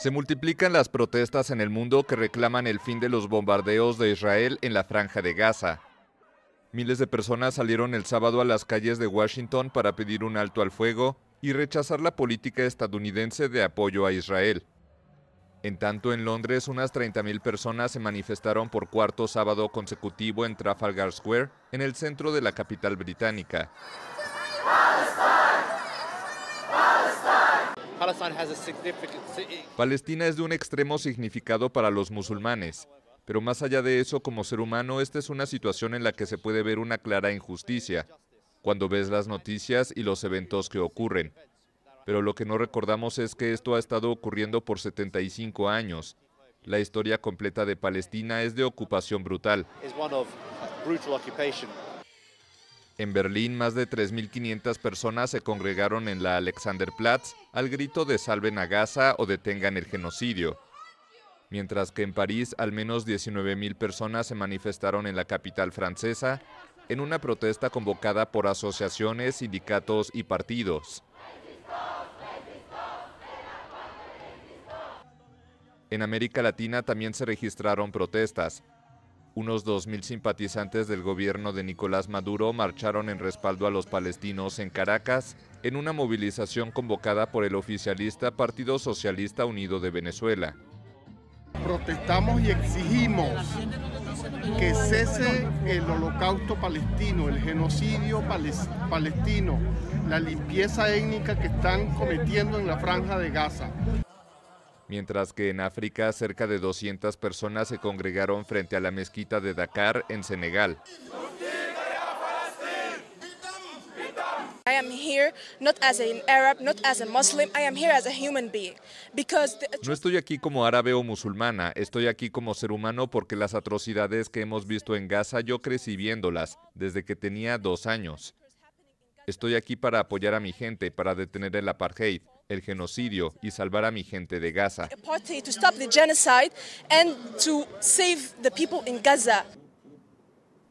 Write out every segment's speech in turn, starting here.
Se multiplican las protestas en el mundo que reclaman el fin de los bombardeos de Israel en la franja de Gaza. Miles de personas salieron el sábado a las calles de Washington para pedir un alto al fuego y rechazar la política estadounidense de apoyo a Israel. En tanto, en Londres, unas 30.000 personas se manifestaron por cuarto sábado consecutivo en Trafalgar Square, en el centro de la capital británica. Palestina es de un extremo significado para los musulmanes, pero más allá de eso, como ser humano, esta es una situación en la que se puede ver una clara injusticia, cuando ves las noticias y los eventos que ocurren. Pero lo que no recordamos es que esto ha estado ocurriendo por 75 años. La historia completa de Palestina es de ocupación brutal. En Berlín, más de 3.500 personas se congregaron en la Alexanderplatz al grito de salven a Gaza o detengan el genocidio. Mientras que en París, al menos 19.000 personas se manifestaron en la capital francesa en una protesta convocada por asociaciones, sindicatos y partidos. En América Latina también se registraron protestas. Unos 2.000 simpatizantes del gobierno de Nicolás Maduro marcharon en respaldo a los palestinos en Caracas en una movilización convocada por el oficialista Partido Socialista Unido de Venezuela. Protestamos y exigimos que cese el holocausto palestino, el genocidio palestino, la limpieza étnica que están cometiendo en la franja de Gaza mientras que en África cerca de 200 personas se congregaron frente a la mezquita de Dakar, en Senegal. No estoy aquí como árabe o musulmana, estoy aquí como ser humano porque las atrocidades que hemos visto en Gaza yo crecí viéndolas desde que tenía dos años. Estoy aquí para apoyar a mi gente, para detener el apartheid el genocidio y salvar a mi gente de Gaza.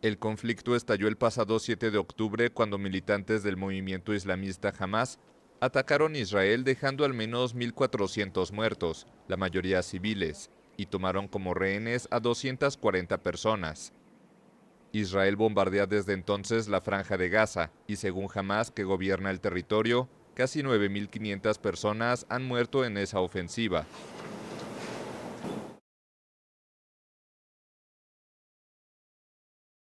El conflicto estalló el pasado 7 de octubre cuando militantes del movimiento islamista Hamas atacaron Israel dejando al menos 1.400 muertos, la mayoría civiles, y tomaron como rehenes a 240 personas. Israel bombardea desde entonces la franja de Gaza y según Hamas que gobierna el territorio, Casi 9.500 personas han muerto en esa ofensiva.